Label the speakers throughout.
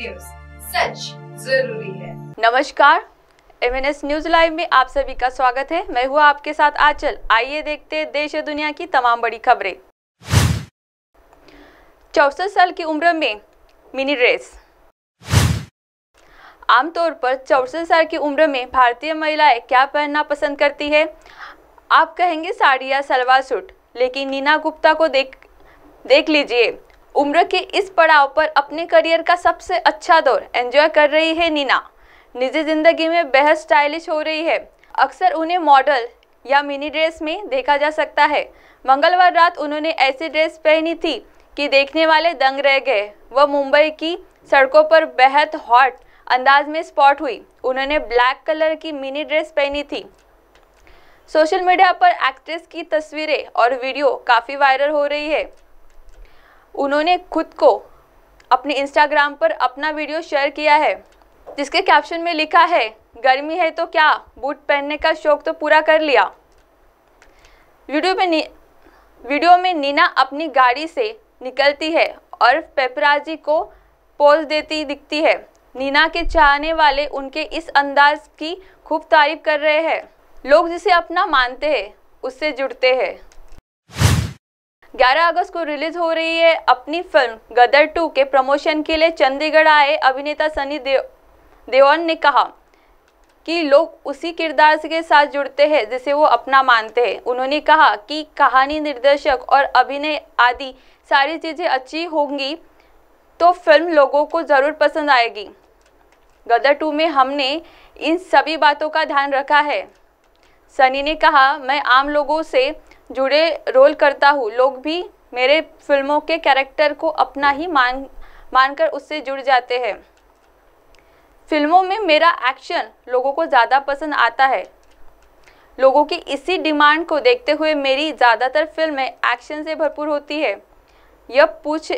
Speaker 1: news सच जरूरी है नमस्कार M N S news live में आप सभी का स्वागत है मैं हूँ आपके साथ आचल आइए देखते हैं देश और दुनिया की तमाम बड़ी खबरें चौसठ साल की उम्र में मिनी ड्रेस आमतौर पर चौसठ साल की उम्र में भारतीय महिलाएं क्या पहनना पसंद करती है आप कहेंगे साड़ी या सलवार सूट लेकिन नीना गुप्ता को देख देख लीजिए उम्र के इस पड़ाव पर अपने करियर का सबसे अच्छा दौर एंजॉय कर रही है नीना निजी जिंदगी में बेहद स्टाइलिश हो रही है अक्सर उन्हें मॉडल या मिनी ड्रेस में देखा जा सकता है मंगलवार रात उन्होंने ऐसी ड्रेस पहनी थी कि देखने वाले दंग रह गए वह मुंबई की सड़कों पर बेहद हॉट अंदाज में स्पॉट हुई उन्होंने ब्लैक कलर की मिनी ड्रेस पहनी थी सोशल मीडिया पर एक्ट्रेस की तस्वीरें और वीडियो काफ़ी वायरल हो रही है उन्होंने खुद को अपने इंस्टाग्राम पर अपना वीडियो शेयर किया है जिसके कैप्शन में लिखा है गर्मी है तो क्या बूट पहनने का शौक तो पूरा कर लिया वीडियो में वीडियो में नीना अपनी गाड़ी से निकलती है और पेपराजी को पोज देती दिखती है नीना के चाहने वाले उनके इस अंदाज की खूब तारीफ कर रहे हैं लोग जिसे अपना मानते हैं उससे जुड़ते हैं 11 अगस्त को रिलीज हो रही है अपनी फिल्म गदर 2 के प्रमोशन के लिए चंडीगढ़ आए अभिनेता सनी देव देओल ने कहा कि लोग उसी किरदार के साथ जुड़ते हैं जिसे वो अपना मानते हैं उन्होंने कहा कि कहानी निर्देशक और अभिनय आदि सारी चीज़ें अच्छी होंगी तो फिल्म लोगों को ज़रूर पसंद आएगी गदर टू में हमने इन सभी बातों का ध्यान रखा है सनी ने कहा मैं आम लोगों से जुड़े रोल करता हूँ लोग भी मेरे फिल्मों के कैरेक्टर को अपना ही मान मानकर उससे जुड़ जाते हैं फिल्मों में मेरा एक्शन लोगों को ज़्यादा पसंद आता है लोगों की इसी डिमांड को देखते हुए मेरी ज़्यादातर फिल्में एक्शन से भरपूर होती है यह पूछ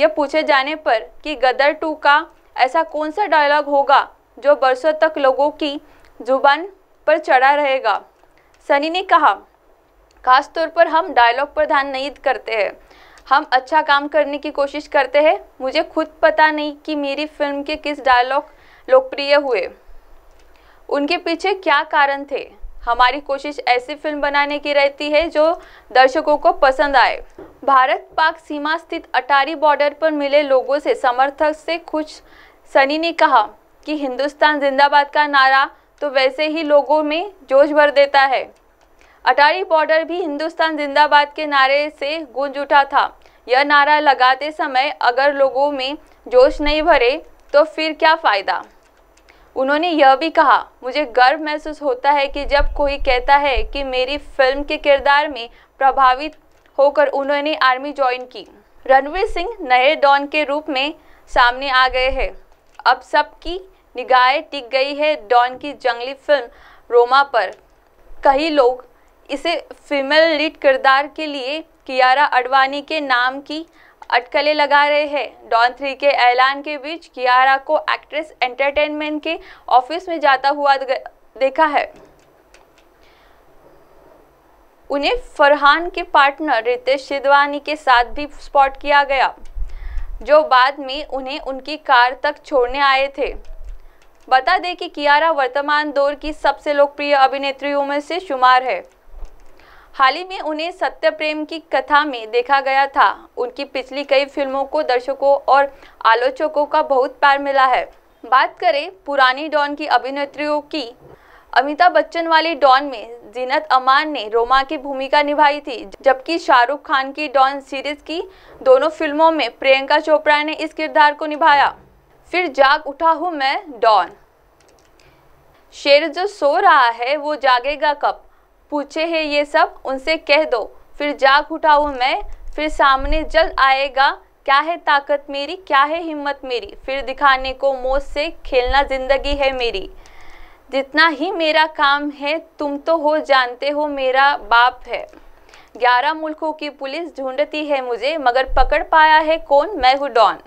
Speaker 1: यह पूछे जाने पर कि गदर टू का ऐसा कौन सा डायलॉग होगा जो बरसों तक लोगों की जुबान पर चढ़ा रहेगा सनी ने कहा खास तौर पर हम डायलॉग पर ध्यान नहीं करते हैं हम अच्छा काम करने की कोशिश करते हैं मुझे खुद पता नहीं कि मेरी फिल्म के किस डायलॉग लोकप्रिय हुए उनके पीछे क्या कारण थे हमारी कोशिश ऐसी फिल्म बनाने की रहती है जो दर्शकों को पसंद आए भारत पाक सीमा स्थित अटारी बॉर्डर पर मिले लोगों से समर्थक से खुश सनी ने कहा कि हिंदुस्तान जिंदाबाद का नारा तो वैसे ही लोगों में जोश भर देता है अटारी बॉर्डर भी हिंदुस्तान जिंदाबाद के नारे से गूंज उठा था यह नारा लगाते समय अगर लोगों में जोश नहीं भरे तो फिर क्या फ़ायदा उन्होंने यह भी कहा मुझे गर्व महसूस होता है कि जब कोई कहता है कि मेरी फिल्म के किरदार में प्रभावित होकर उन्होंने आर्मी ज्वाइन की रणवीर सिंह नए डॉन के रूप में सामने आ गए हैं अब सबकी निगाहें टिक गई है डॉन की जंगली फिल्म रोमा पर कई लोग इसे फीमेल लीड किरदार के लिए कियारा अडवाणी के नाम की अटकलें लगा रहे हैं डॉन थ्री के ऐलान के बीच कियारा को एक्ट्रेस एंटरटेनमेंट के ऑफिस में जाता हुआ देखा है उन्हें फरहान के पार्टनर रितेश सिद्वानी के साथ भी स्पॉट किया गया जो बाद में उन्हें उनकी कार तक छोड़ने आए थे बता दें कि कियारा वर्तमान दौर की सबसे लोकप्रिय अभिनेत्रियों में से शुमार है हाल ही में उन्हें सत्य प्रेम की कथा में देखा गया था उनकी पिछली कई फिल्मों को दर्शकों और आलोचकों का बहुत प्यार मिला है बात करें पुरानी डॉन की अभिनेत्रियों की अमिताभ बच्चन वाली डॉन में जीनत अमान ने रोमा की भूमिका निभाई थी जबकि शाहरुख खान की डॉन सीरीज की दोनों फिल्मों में प्रियंका चोपड़ा ने इस किरदार को निभाया फिर जाग उठा हूँ मैं डॉन शेर जो सो रहा है वो जागेगा कब पूछे है ये सब उनसे कह दो फिर जाग उठाओ मैं फिर सामने जल्द आएगा क्या है ताकत मेरी क्या है हिम्मत मेरी फिर दिखाने को मौत से खेलना ज़िंदगी है मेरी जितना ही मेरा काम है तुम तो हो जानते हो मेरा बाप है ग्यारह मुल्कों की पुलिस ढूंढती है मुझे मगर पकड़ पाया है कौन मैं हूँ डॉन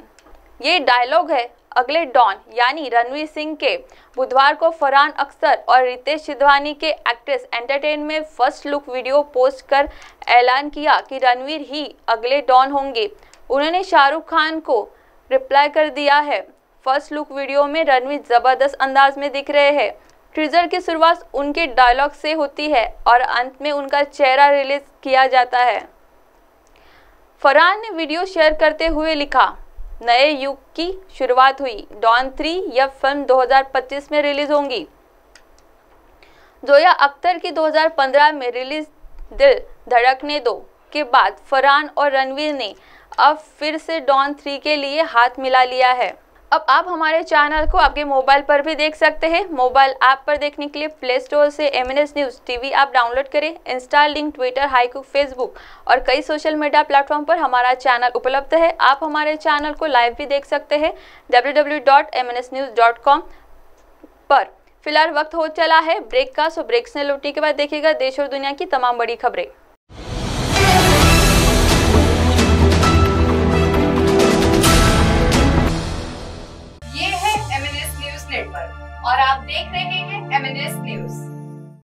Speaker 1: ये डायलॉग है अगले डॉन यानी रणवीर सिंह के बुधवार को फरहान अख्तर और रितेश सिद्धवानी के एक्ट्रेस एंटरटेन में फर्स्ट लुक वीडियो पोस्ट कर ऐलान किया कि रणवीर ही अगले डॉन होंगे उन्होंने शाहरुख खान को रिप्लाई कर दिया है फर्स्ट लुक वीडियो में रणवीर ज़बरदस्त अंदाज में दिख रहे हैं ट्रीजर की शुरुआत उनके डायलॉग से होती है और अंत में उनका चेहरा रिलीज किया जाता है फरहान ने वीडियो शेयर करते हुए लिखा नए युग की शुरुआत हुई डॉन थ्री यह फिल्म 2025 में रिलीज होंगी जोया अख्तर की 2015 में रिलीज दिल धड़कने दो के बाद फरहान और रणवीर ने अब फिर से डॉन थ्री के लिए हाथ मिला लिया है अब आप हमारे चैनल को आपके मोबाइल पर भी देख सकते हैं मोबाइल ऐप पर देखने के लिए प्ले स्टोर से M N S news T V app download करें इंस्टा लिंक ट्विटर हाईकुक फेसबुक और कई सोशल मीडिया प्लेटफॉर्म पर हमारा चैनल उपलब्ध है आप हमारे चैनल को लाइव भी देख सकते हैं डब्ल्यू पर फिलहाल वक्त हो चला है ब्रेक का सो ब्रेक से लौटने के बाद देखिएगा देश और दुनिया की तमाम बड़ी खबरें